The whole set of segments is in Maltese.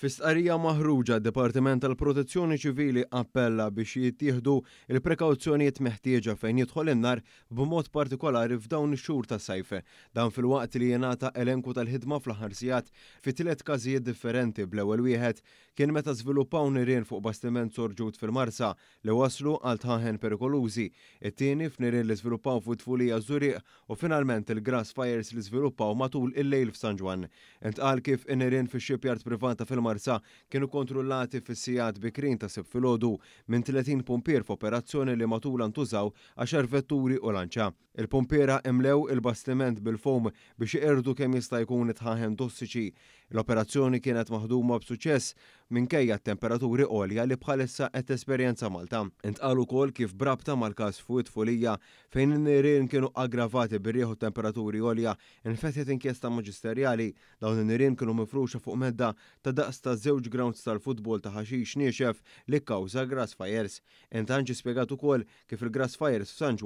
Fistqarija maħruġa Departiment tal-Protezzjoni Ċivili appella biex jittieħdu il-prekawzjonijiet meħtieġa fejn jidħol in-nar b'mod partikolari f'dawn ix-xhur ta' sajf. Dan fil-waqt li jingħata elenku tal-ħidma fl-ħarsijat fi tliet każijiet differenti bl-ewwel wieħed kien meta żviluppaw nirien fuq bastiment sorġut fil-Marsa li waslu għal tħaħen perikolużi. It-tieni f'nirien li żviluppaw fuq tfulija żuriq u finalment il-grass fires li żviluppaw matul il-lejl f'San Ġwan. Intqal kif in-nirien fix xipjard privata fil marsa kienu kontrollati fis-sijat bikrin ta' sibfilodu minn 30 pompier f'operazzjoni li matul ntużaw għaxar vetturi u lanċa. Il-pompiera imlew il-bastiment bil-fom biex irdu kemm jista' jkun itħaħen tossiċi. L-operazzjoni kienet maħduma b'suċess minkejja temperaturi għolja li bħalissa qed esperjenza Malta. Intqalu kol kif brabta mal-kas fuq it-tfulija fejn in-nirien kienu aggravati birrieħu temperaturi għolja infetħet inkjesta maġisterjali dawn in-nirien kienu mifruxa fuq medda ta' daqs ta' żewġ grounds tal-futbol ta' ħaxix niexef li kkawża grass fires. Intanġi spjegat ukoll kif il-grass fires f'San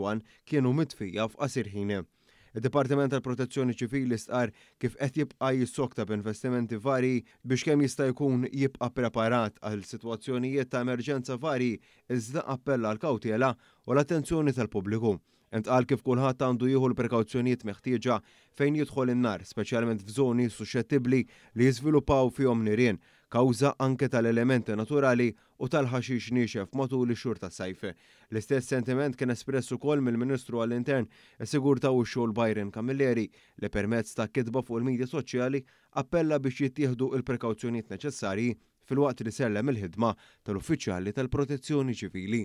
kienu mitfija f'qasir ħin. Id-Dipartiment tal-Protezzjoni Ċivili stqar kif qed jibqa' jissokta b'investimenti vari biex kemm jista' jkun jibqa' preparat għal sitwazzjonijiet ta' emerġenza vari iżda appella għal kawtela u l-attenzjoni tal-pubbliku għal kif kulħadd għandu jieħu l-prekawzjonijiet meħtieġa fejn jidħol in-nar, speċjalment f'żoni suscettibbli li jiżviluppaw fihom nirien, kawża anke tal-elementi naturali u tal-ħaxix nixef matul li xhur tas-sajf. L-istess sentiment kien espress ukoll mill-Ministru għall-Intern is sigur ta' x-xogħol Byron Kamilleri li permezz ta' kitba fuq il-medja soċjali appella biex jittieħdu il-prekawzjonijiet neċessarji fil-waqt li sellem il-ħidma tal-uffiċjali tal-protezzjoni ċivili.